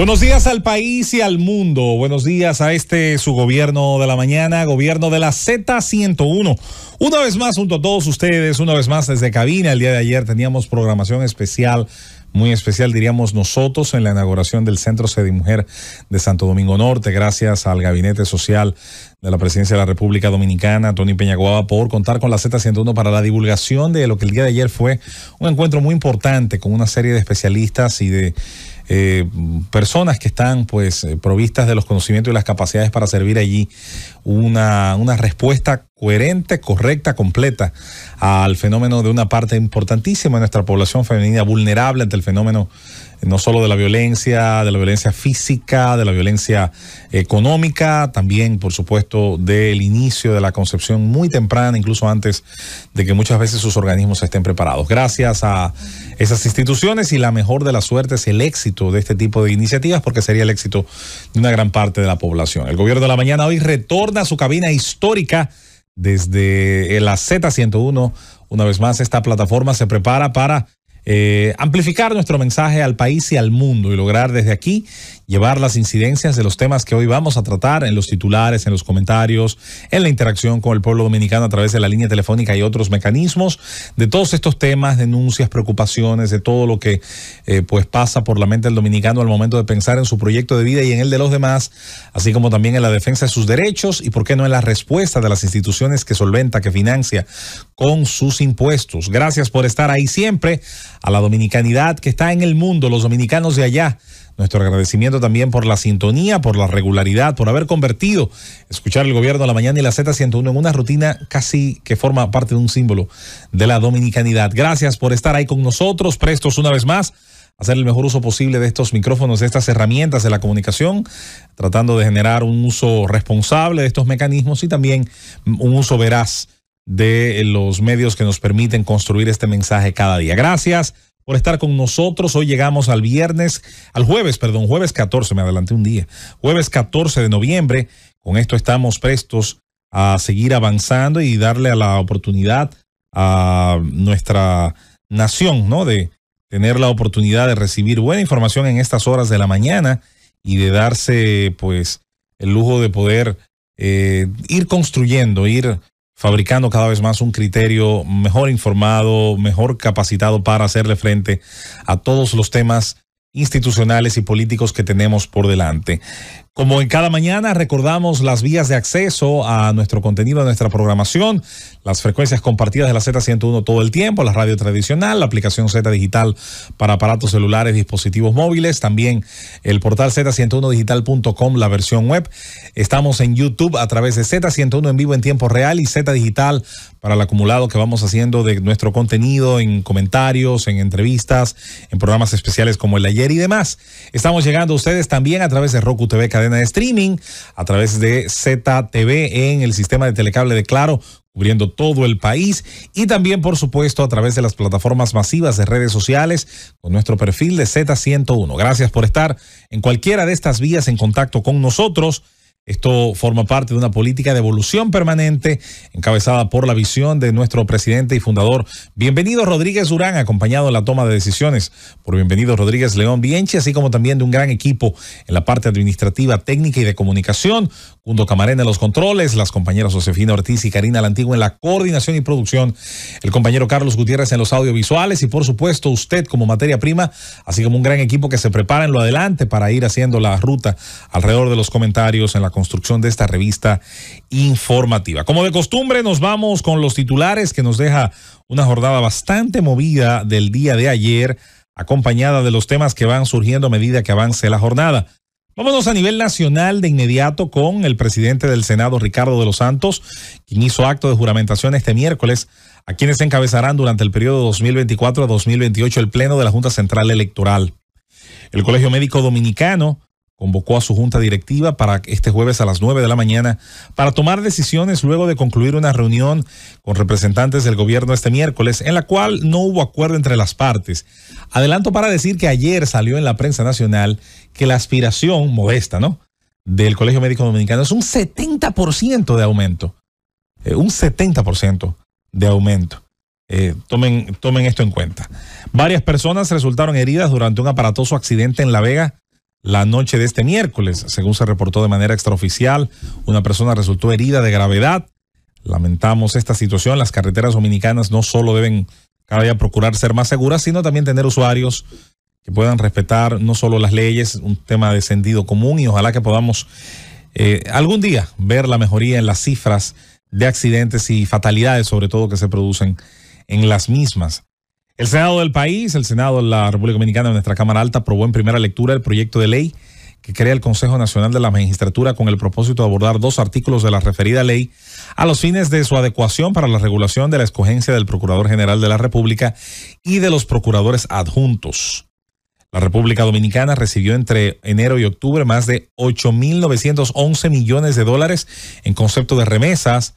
Buenos días al país y al mundo. Buenos días a este su gobierno de la mañana, gobierno de la Z101. Una vez más junto a todos ustedes, una vez más desde cabina. El día de ayer teníamos programación especial, muy especial diríamos nosotros, en la inauguración del Centro mujer de Santo Domingo Norte, gracias al Gabinete Social de la Presidencia de la República Dominicana, Tony Peñaguaba, por contar con la Z101 para la divulgación de lo que el día de ayer fue un encuentro muy importante con una serie de especialistas y de eh, personas que están pues eh, provistas de los conocimientos y las capacidades para servir allí una, respuesta coherente, correcta, completa al fenómeno de una parte importantísima de nuestra población femenina vulnerable ante el fenómeno eh, no solo de la violencia, de la violencia física, de la violencia económica, también por supuesto del inicio de la concepción muy temprana, incluso antes de que muchas veces sus organismos estén preparados. Gracias a esas instituciones y la mejor de las suertes, el éxito de este tipo de iniciativas, porque sería el éxito de una gran parte de la población. El gobierno de la mañana hoy retorna a su cabina histórica desde la Z101. Una vez más, esta plataforma se prepara para eh, amplificar nuestro mensaje al país y al mundo y lograr desde aquí llevar las incidencias de los temas que hoy vamos a tratar en los titulares, en los comentarios, en la interacción con el pueblo dominicano a través de la línea telefónica y otros mecanismos de todos estos temas, denuncias, preocupaciones, de todo lo que eh, pues pasa por la mente del dominicano al momento de pensar en su proyecto de vida y en el de los demás, así como también en la defensa de sus derechos y por qué no en la respuesta de las instituciones que solventa, que financia con sus impuestos. Gracias por estar ahí siempre a la dominicanidad que está en el mundo, los dominicanos de allá. Nuestro agradecimiento también por la sintonía, por la regularidad, por haber convertido escuchar el gobierno a la mañana y la Z101 en una rutina casi que forma parte de un símbolo de la dominicanidad. Gracias por estar ahí con nosotros, prestos una vez más hacer el mejor uso posible de estos micrófonos, de estas herramientas de la comunicación, tratando de generar un uso responsable de estos mecanismos y también un uso veraz de los medios que nos permiten construir este mensaje cada día. Gracias por estar con nosotros. Hoy llegamos al viernes, al jueves, perdón, jueves 14, me adelanté un día, jueves 14 de noviembre. Con esto estamos prestos a seguir avanzando y darle a la oportunidad a nuestra nación, ¿no? De tener la oportunidad de recibir buena información en estas horas de la mañana y de darse, pues, el lujo de poder eh, ir construyendo, ir fabricando cada vez más un criterio mejor informado, mejor capacitado para hacerle frente a todos los temas institucionales y políticos que tenemos por delante. Como en cada mañana, recordamos las vías de acceso a nuestro contenido, a nuestra programación, las frecuencias compartidas de la Z101 todo el tiempo, la radio tradicional, la aplicación Z Digital para aparatos celulares, dispositivos móviles, también el portal Z101digital.com, la versión web. Estamos en YouTube a través de Z101 en vivo en tiempo real y Z Digital para el acumulado que vamos haciendo de nuestro contenido en comentarios, en entrevistas, en programas especiales como el ayer y demás. Estamos llegando a ustedes también a través de Roku TV Cadena de streaming, a través de ZTV en el sistema de telecable de Claro cubriendo todo el país y también por supuesto a través de las plataformas masivas de redes sociales con nuestro perfil de Z101. Gracias por estar en cualquiera de estas vías en contacto con nosotros. Esto forma parte de una política de evolución permanente encabezada por la visión de nuestro presidente y fundador. Bienvenido Rodríguez Durán acompañado en la toma de decisiones por Bienvenido Rodríguez León Bienchi, así como también de un gran equipo en la parte administrativa, técnica y de comunicación. Cundo Camarena en los controles, las compañeras Josefina Ortiz y Karina Lantigua en la coordinación y producción, el compañero Carlos Gutiérrez en los audiovisuales y por supuesto usted como materia prima, así como un gran equipo que se prepara en lo adelante para ir haciendo la ruta alrededor de los comentarios en la construcción de esta revista informativa. Como de costumbre, nos vamos con los titulares que nos deja una jornada bastante movida del día de ayer, acompañada de los temas que van surgiendo a medida que avance la jornada. Vámonos a nivel nacional de inmediato con el presidente del Senado, Ricardo de los Santos, quien hizo acto de juramentación este miércoles a quienes encabezarán durante el periodo 2024 a 2028 el Pleno de la Junta Central Electoral. El Colegio Médico Dominicano convocó a su junta directiva para este jueves a las 9 de la mañana para tomar decisiones luego de concluir una reunión con representantes del gobierno este miércoles, en la cual no hubo acuerdo entre las partes. Adelanto para decir que ayer salió en la prensa nacional que la aspiración modesta, ¿no? del Colegio Médico Dominicano es un 70% de aumento. Eh, un 70% de aumento. Eh, tomen, tomen esto en cuenta. Varias personas resultaron heridas durante un aparatoso accidente en La Vega la noche de este miércoles. Según se reportó de manera extraoficial, una persona resultó herida de gravedad. Lamentamos esta situación. Las carreteras dominicanas no solo deben cada día procurar ser más seguras, sino también tener usuarios que puedan respetar no solo las leyes, un tema de sentido común y ojalá que podamos eh, algún día ver la mejoría en las cifras de accidentes y fatalidades, sobre todo que se producen en las mismas. El Senado del país, el Senado de la República Dominicana, nuestra Cámara Alta, aprobó en primera lectura el proyecto de ley que crea el Consejo Nacional de la Magistratura con el propósito de abordar dos artículos de la referida ley a los fines de su adecuación para la regulación de la escogencia del Procurador General de la República y de los procuradores adjuntos. La República Dominicana recibió entre enero y octubre más de 8.911 millones de dólares en concepto de remesas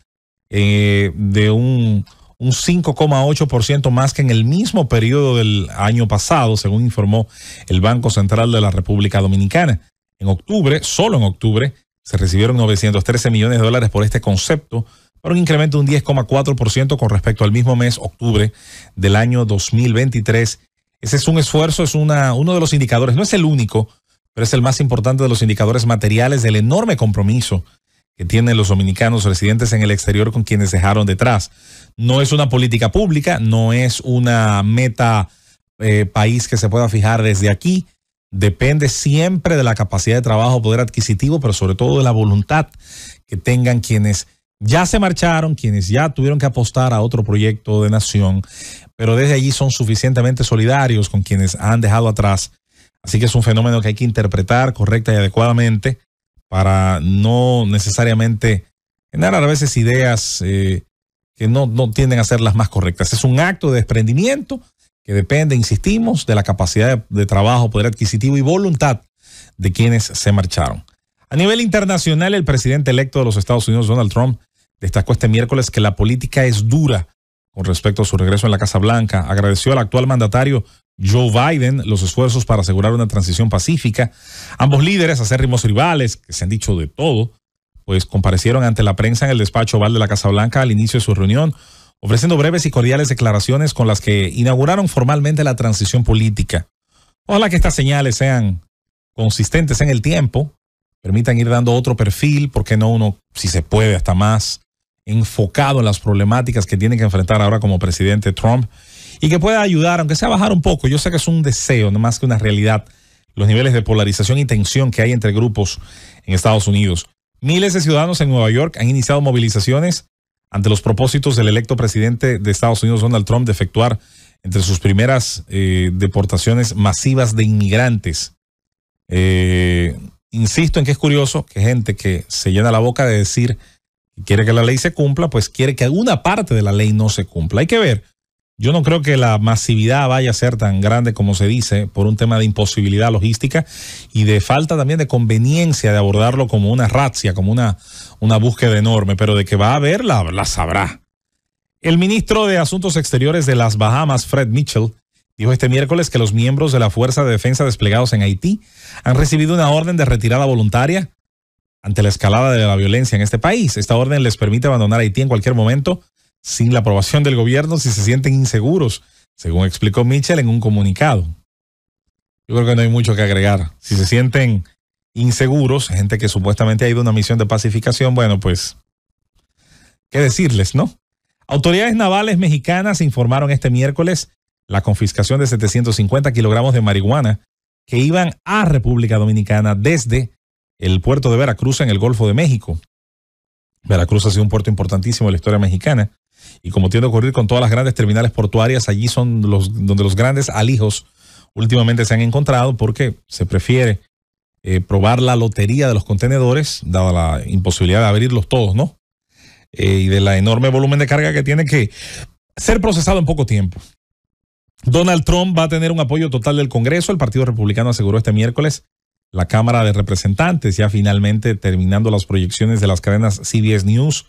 eh, de un un 5,8% más que en el mismo periodo del año pasado, según informó el Banco Central de la República Dominicana. En octubre, solo en octubre, se recibieron 913 millones de dólares por este concepto, para un incremento de un 10,4% con respecto al mismo mes, octubre del año 2023. Ese es un esfuerzo, es una, uno de los indicadores, no es el único, pero es el más importante de los indicadores materiales del enorme compromiso que tienen los dominicanos residentes en el exterior con quienes dejaron detrás no es una política pública, no es una meta eh, país que se pueda fijar desde aquí. Depende siempre de la capacidad de trabajo, poder adquisitivo, pero sobre todo de la voluntad que tengan quienes ya se marcharon, quienes ya tuvieron que apostar a otro proyecto de nación, pero desde allí son suficientemente solidarios con quienes han dejado atrás. Así que es un fenómeno que hay que interpretar correcta y adecuadamente para no necesariamente generar a veces ideas eh, que no, no tienden a ser las más correctas. Es un acto de desprendimiento que depende, insistimos, de la capacidad de, de trabajo, poder adquisitivo y voluntad de quienes se marcharon. A nivel internacional, el presidente electo de los Estados Unidos, Donald Trump, destacó este miércoles que la política es dura con respecto a su regreso en la Casa Blanca. Agradeció al actual mandatario Joe Biden los esfuerzos para asegurar una transición pacífica. Ambos líderes, acérrimos rivales, que se han dicho de todo, pues comparecieron ante la prensa en el despacho Oval de la Casa Blanca al inicio de su reunión, ofreciendo breves y cordiales declaraciones con las que inauguraron formalmente la transición política. Ojalá que estas señales sean consistentes en el tiempo, permitan ir dando otro perfil, porque no uno, si se puede, hasta más enfocado en las problemáticas que tiene que enfrentar ahora como presidente Trump y que pueda ayudar, aunque sea bajar un poco, yo sé que es un deseo, no más que una realidad, los niveles de polarización y tensión que hay entre grupos en Estados Unidos. Miles de ciudadanos en Nueva York han iniciado movilizaciones ante los propósitos del electo presidente de Estados Unidos, Donald Trump, de efectuar entre sus primeras eh, deportaciones masivas de inmigrantes. Eh, insisto en que es curioso que gente que se llena la boca de decir que quiere que la ley se cumpla, pues quiere que alguna parte de la ley no se cumpla. Hay que ver yo no creo que la masividad vaya a ser tan grande como se dice por un tema de imposibilidad logística y de falta también de conveniencia de abordarlo como una razia, como una, una búsqueda enorme, pero de que va a haber, la, la sabrá. El ministro de Asuntos Exteriores de las Bahamas, Fred Mitchell, dijo este miércoles que los miembros de la Fuerza de Defensa desplegados en Haití han recibido una orden de retirada voluntaria ante la escalada de la violencia en este país. Esta orden les permite abandonar Haití en cualquier momento sin la aprobación del gobierno si se sienten inseguros, según explicó Mitchell en un comunicado. Yo creo que no hay mucho que agregar. Si se sienten inseguros, gente que supuestamente ha ido a una misión de pacificación, bueno, pues, ¿qué decirles, no? Autoridades navales mexicanas informaron este miércoles la confiscación de 750 kilogramos de marihuana que iban a República Dominicana desde el puerto de Veracruz en el Golfo de México. Veracruz ha sido un puerto importantísimo en la historia mexicana y como tiende a ocurrir con todas las grandes terminales portuarias, allí son los, donde los grandes alijos últimamente se han encontrado porque se prefiere eh, probar la lotería de los contenedores, dada la imposibilidad de abrirlos todos, ¿no? Eh, y del enorme volumen de carga que tiene que ser procesado en poco tiempo. Donald Trump va a tener un apoyo total del Congreso. El Partido Republicano aseguró este miércoles la Cámara de Representantes, ya finalmente terminando las proyecciones de las cadenas CBS News,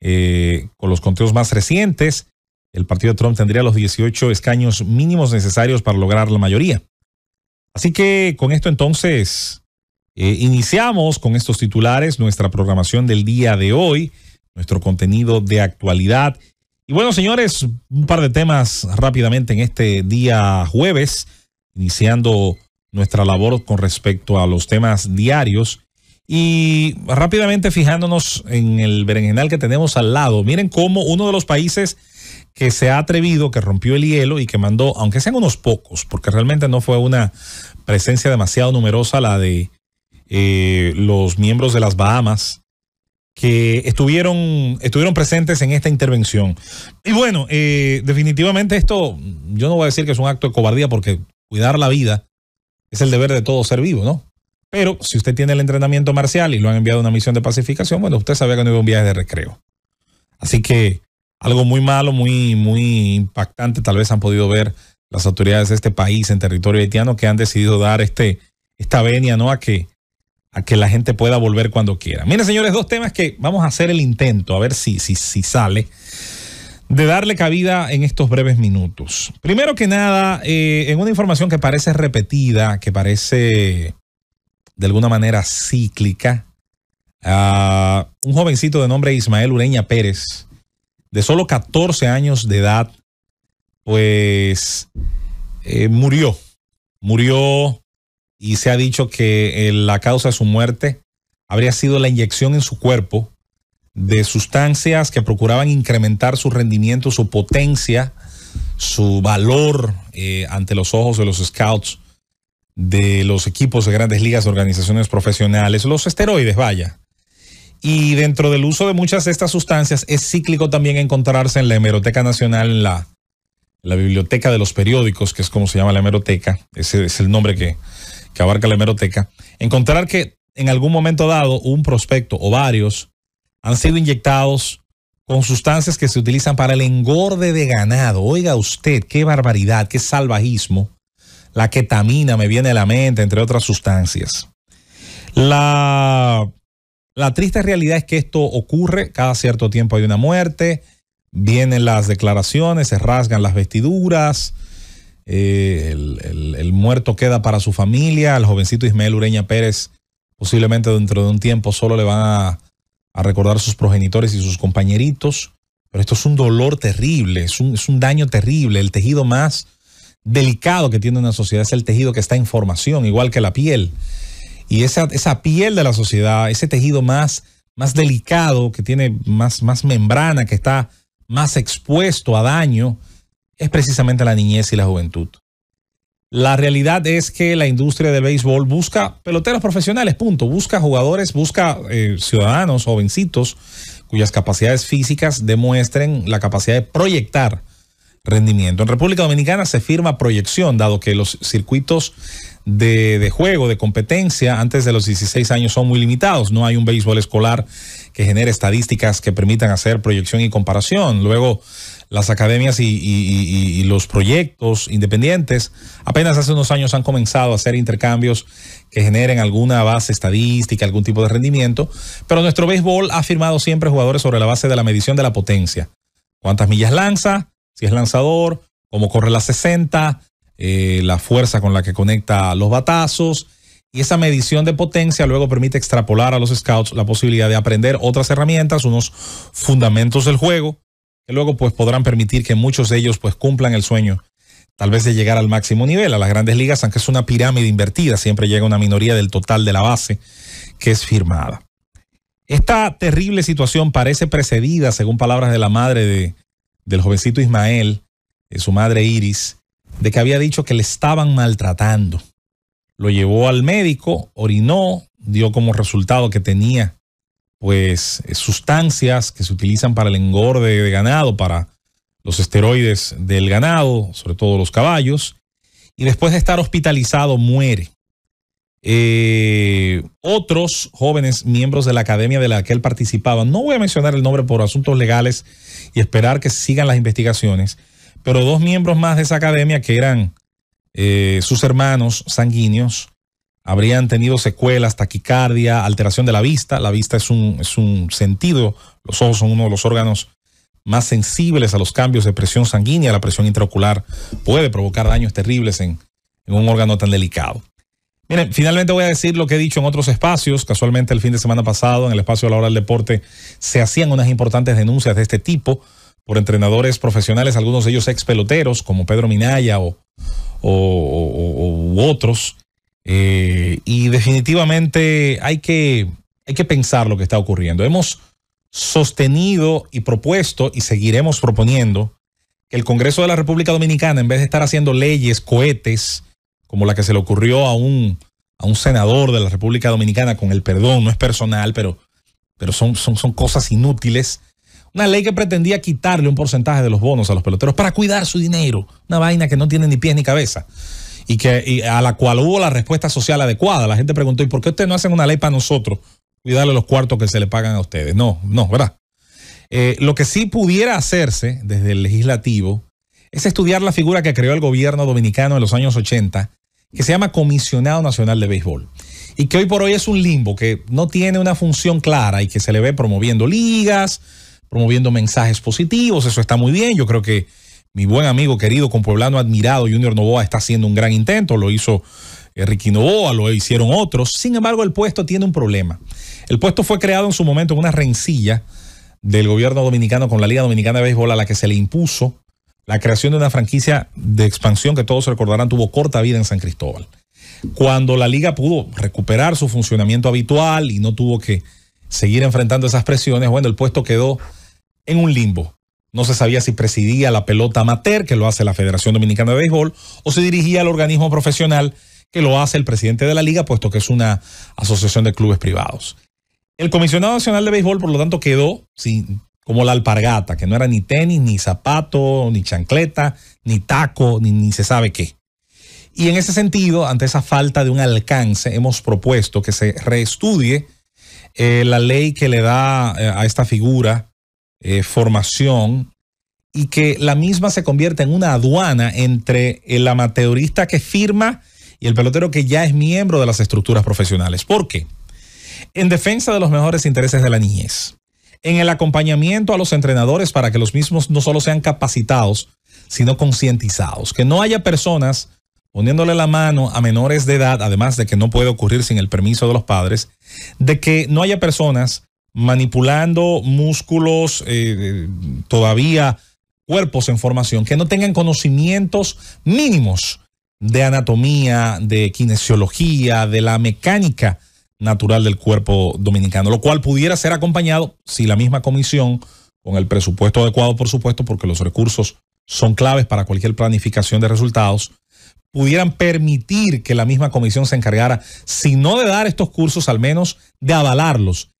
eh, con los conteos más recientes, el partido de Trump tendría los 18 escaños mínimos necesarios para lograr la mayoría. Así que con esto entonces eh, iniciamos con estos titulares nuestra programación del día de hoy, nuestro contenido de actualidad. Y bueno, señores, un par de temas rápidamente en este día jueves, iniciando nuestra labor con respecto a los temas diarios. Y rápidamente fijándonos en el berenjenal que tenemos al lado, miren cómo uno de los países que se ha atrevido, que rompió el hielo y que mandó, aunque sean unos pocos, porque realmente no fue una presencia demasiado numerosa la de eh, los miembros de las Bahamas, que estuvieron, estuvieron presentes en esta intervención. Y bueno, eh, definitivamente esto, yo no voy a decir que es un acto de cobardía, porque cuidar la vida es el deber de todo ser vivo, ¿no? Pero si usted tiene el entrenamiento marcial y lo han enviado a una misión de pacificación, bueno, usted sabía que no iba a un viaje de recreo. Así que algo muy malo, muy, muy impactante, tal vez han podido ver las autoridades de este país en territorio haitiano que han decidido dar este, esta venia ¿no? a, que, a que la gente pueda volver cuando quiera. Miren, señores, dos temas que vamos a hacer el intento, a ver si, si, si sale, de darle cabida en estos breves minutos. Primero que nada, eh, en una información que parece repetida, que parece de alguna manera cíclica. un jovencito de nombre Ismael Ureña Pérez, de solo 14 años de edad, pues eh, murió. Murió y se ha dicho que eh, la causa de su muerte habría sido la inyección en su cuerpo de sustancias que procuraban incrementar su rendimiento, su potencia, su valor eh, ante los ojos de los scouts de los equipos de grandes ligas, organizaciones profesionales, los esteroides, vaya. Y dentro del uso de muchas de estas sustancias es cíclico también encontrarse en la Hemeroteca Nacional, en la, Biblioteca de los Periódicos, que es como se llama la Hemeroteca, ese es el nombre que, que abarca la Hemeroteca, encontrar que en algún momento dado un prospecto o varios han sido inyectados con sustancias que se utilizan para el engorde de ganado. Oiga usted, qué barbaridad, qué salvajismo la ketamina me viene a la mente, entre otras sustancias. La, triste realidad es que esto ocurre, cada cierto tiempo hay una muerte, vienen las declaraciones, se rasgan las vestiduras, eh, el, muerto queda para su familia, el jovencito Ismael Ureña Pérez posiblemente dentro de un tiempo solo le van a, a recordar sus progenitores y sus compañeritos, pero esto es un dolor terrible, es un, es un daño terrible, el tejido más delicado que tiene una sociedad es el tejido que está en formación, igual que la piel. Y esa, esa piel de la sociedad, ese tejido más, más delicado, que tiene más, más membrana, que está más expuesto a daño, es precisamente la niñez y la juventud. La realidad es que la industria del béisbol busca peloteros profesionales, punto. Busca jugadores, busca eh, ciudadanos, jovencitos, cuyas capacidades físicas demuestren la capacidad de proyectar rendimiento. En República Dominicana se firma proyección, dado que los circuitos de, juego, de competencia, antes de los 16 años son muy limitados. No hay un béisbol escolar que genere estadísticas que permitan hacer proyección y comparación. Luego, las academias y, y los proyectos independientes apenas hace unos años han comenzado a hacer intercambios que generen alguna base estadística, algún tipo de rendimiento. Pero nuestro béisbol ha firmado siempre jugadores sobre la base de la medición de la potencia. ¿Cuántas millas lanza? si es lanzador, cómo corre la 60, eh, la fuerza con la que conecta los batazos. Y esa medición de potencia luego permite extrapolar a los scouts la posibilidad de aprender otras herramientas, unos fundamentos del juego, que luego pues podrán permitir que muchos de ellos pues cumplan el sueño, tal vez de llegar al máximo nivel, a las grandes ligas, aunque es una pirámide invertida, siempre llega una minoría del total de la base que es firmada. Esta terrible situación parece precedida, según palabras de la madre de del jovencito Ismael, de eh, su madre Iris, de que había dicho que le estaban maltratando. Lo llevó al médico, orinó, dio como resultado que tenía pues eh, sustancias que se utilizan para el engorde de ganado, para los esteroides del ganado, sobre todo los caballos, y después de estar hospitalizado muere. Eh, otros jóvenes miembros de la academia de la que él participaba. No voy a mencionar el nombre por asuntos legales y esperar que sigan las investigaciones, pero dos miembros más de esa academia que eran eh, sus hermanos sanguíneos habrían tenido secuelas, taquicardia, alteración de la vista. La vista es un, sentido, los ojos son uno de los órganos más sensibles a los cambios de presión sanguínea. La presión intraocular puede provocar daños terribles en un órgano tan delicado. Miren, finalmente voy a decir lo que he dicho en otros espacios. Casualmente el fin de semana pasado, en el espacio de la hora del deporte, se hacían unas importantes denuncias de este tipo por entrenadores profesionales, algunos de ellos ex peloteros, como Pedro Minaya o, otros. Eh, y definitivamente hay que, hay que pensar lo que está ocurriendo. Hemos sostenido y propuesto y seguiremos proponiendo que el Congreso de la República Dominicana, en vez de estar haciendo leyes, cohetes, como la que se le ocurrió a un, a un senador de la República Dominicana, con el perdón, no es personal, pero, pero son, son, son cosas inútiles. Una ley que pretendía quitarle un porcentaje de los bonos a los peloteros para cuidar su dinero. Una vaina que no tiene ni pies ni cabeza. Y, que, a la cual hubo la respuesta social adecuada. La gente preguntó, ¿y por qué ustedes no hacen una ley para nosotros? Cuidarle los cuartos que se le pagan a ustedes. No, no, ¿verdad? Eh, lo que sí pudiera hacerse desde el legislativo es estudiar la figura que creó el gobierno dominicano en los años 80 que se llama Comisionado Nacional de Béisbol y que hoy por hoy es un limbo, que no tiene una función clara y que se le ve promoviendo ligas, promoviendo mensajes positivos, eso está muy bien, yo creo que mi buen amigo querido con admirado Junior Novoa está haciendo un gran intento, lo hizo eh, Ricky Novoa, lo hicieron otros, sin embargo el puesto tiene un problema. El puesto fue creado en su momento en una rencilla del gobierno dominicano con la Liga Dominicana de Béisbol a la que se le impuso la creación de una franquicia de expansión que todos recordarán tuvo corta vida en San Cristóbal. Cuando la liga pudo recuperar su funcionamiento habitual y no tuvo que seguir enfrentando esas presiones, bueno, el puesto quedó en un limbo. No se sabía si presidía la pelota amateur, que lo hace la Federación Dominicana de Béisbol, o si dirigía al organismo profesional, que lo hace el presidente de la liga, puesto que es una asociación de clubes privados. El comisionado nacional de béisbol, por lo tanto, quedó sin como la alpargata, que no era ni tenis, ni zapato, ni chancleta, ni taco, ni, se sabe qué. Y en ese sentido, ante esa falta de un alcance, hemos propuesto que se reestudie eh, la ley que le da eh, a esta figura eh, formación y que la misma se convierta en una aduana entre el amateurista que firma y el pelotero que ya es miembro de las estructuras profesionales. ¿Por qué? En defensa de los mejores intereses de la niñez en el acompañamiento a los entrenadores para que los mismos no solo sean capacitados, sino concientizados. Que no haya personas poniéndole la mano a menores de edad, además de que no puede ocurrir sin el permiso de los padres, de que no haya personas manipulando músculos eh, eh, todavía cuerpos en formación que no tengan conocimientos mínimos de anatomía, de kinesiología, de la mecánica natural del cuerpo dominicano, lo cual pudiera ser acompañado si la misma comisión, con el presupuesto adecuado, por supuesto, porque los recursos son claves para cualquier planificación de resultados, pudieran permitir que la misma comisión se encargara, si no de dar estos cursos, al menos de avalarlos.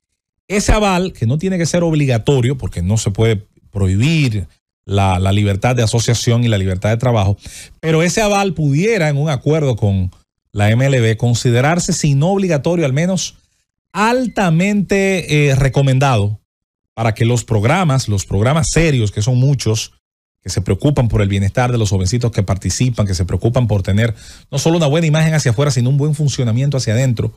Ese aval, que no tiene que ser obligatorio, porque no se puede prohibir la, la libertad de asociación y la libertad de trabajo, pero ese aval pudiera, en un acuerdo con la MLB, considerarse, si no obligatorio, al menos altamente eh, recomendado para que los programas, los programas serios, que son muchos, que se preocupan por el bienestar de los jovencitos que participan, que se preocupan por tener no solo una buena imagen hacia afuera, sino un buen funcionamiento hacia adentro,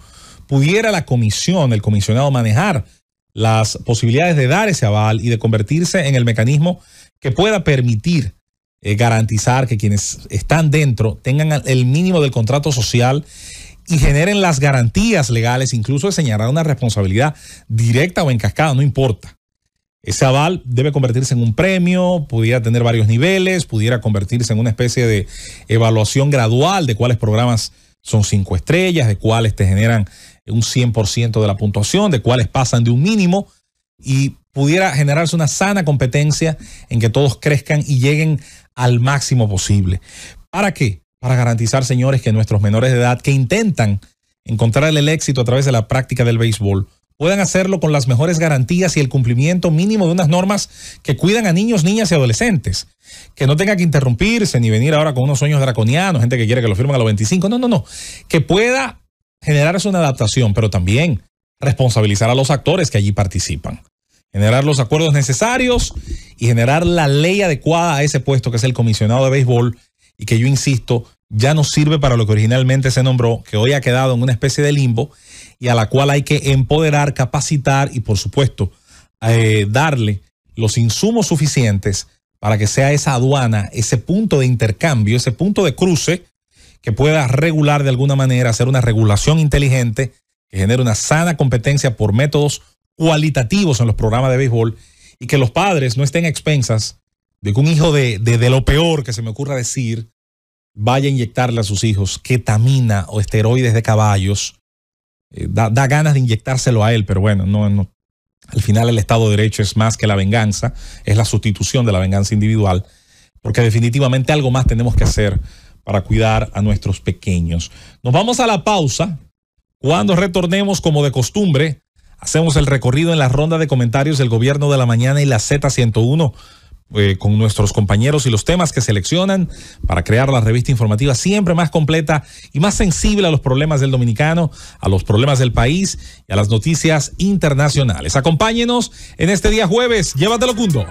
pudiera la comisión, el comisionado, manejar las posibilidades de dar ese aval y de convertirse en el mecanismo que pueda permitir eh, garantizar que quienes están dentro tengan el mínimo del contrato social y generen las garantías legales, incluso de señalar una responsabilidad directa o encascada, no importa. Ese aval debe convertirse en un premio, pudiera tener varios niveles, pudiera convertirse en una especie de evaluación gradual de cuáles programas son cinco estrellas, de cuáles te generan un 100% de la puntuación, de cuáles pasan de un mínimo y pudiera generarse una sana competencia en que todos crezcan y lleguen al máximo posible. ¿Para qué? Para garantizar, señores, que nuestros menores de edad que intentan encontrar el éxito a través de la práctica del béisbol puedan hacerlo con las mejores garantías y el cumplimiento mínimo de unas normas que cuidan a niños, niñas y adolescentes. Que no tenga que interrumpirse ni venir ahora con unos sueños draconianos, gente que quiere que lo firmen a los 25. No, no, no. Que pueda generarse una adaptación, pero también responsabilizar a los actores que allí participan generar los acuerdos necesarios y generar la ley adecuada a ese puesto que es el comisionado de béisbol y que yo insisto, ya no sirve para lo que originalmente se nombró, que hoy ha quedado en una especie de limbo y a la cual hay que empoderar, capacitar y por supuesto eh, darle los insumos suficientes para que sea esa aduana, ese punto de intercambio, ese punto de cruce que pueda regular de alguna manera, hacer una regulación inteligente que genere una sana competencia por métodos cualitativos en los programas de béisbol y que los padres no estén a expensas de que un hijo de, de, lo peor que se me ocurra decir vaya a inyectarle a sus hijos ketamina o esteroides de caballos. Eh, da, da, ganas de inyectárselo a él, pero bueno, no, no, al final el Estado de Derecho es más que la venganza, es la sustitución de la venganza individual, porque definitivamente algo más tenemos que hacer para cuidar a nuestros pequeños. Nos vamos a la pausa. Cuando retornemos, como de costumbre, Hacemos el recorrido en la ronda de comentarios del Gobierno de la Mañana y la Z101 eh, con nuestros compañeros y los temas que seleccionan para crear la revista informativa siempre más completa y más sensible a los problemas del dominicano, a los problemas del país y a las noticias internacionales. Acompáñenos en este día jueves. Llévatelo, Cundo.